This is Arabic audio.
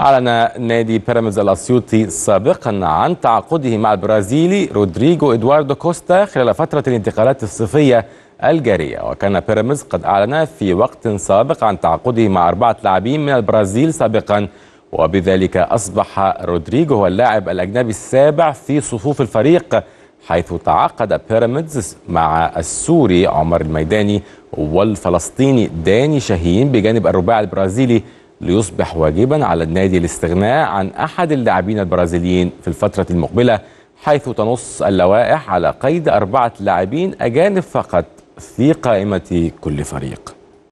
أعلن نادي بيراميدز الأسيوطي سابقا عن تعاقده مع البرازيلي رودريجو إدواردو كوستا خلال فترة الانتقالات الصيفية الجارية وكان بيراميدز قد أعلن في وقت سابق عن تعاقده مع أربعة لاعبين من البرازيل سابقا وبذلك أصبح رودريجو هو اللاعب الأجنبي السابع في صفوف الفريق حيث تعاقد بيراميدز مع السوري عمر الميداني والفلسطيني داني شاهين بجانب الرباعي البرازيلي ليصبح واجبا على النادي الاستغناء عن أحد اللاعبين البرازيليين في الفترة المقبلة حيث تنص اللوائح على قيد أربعة لاعبين أجانب فقط في قائمة كل فريق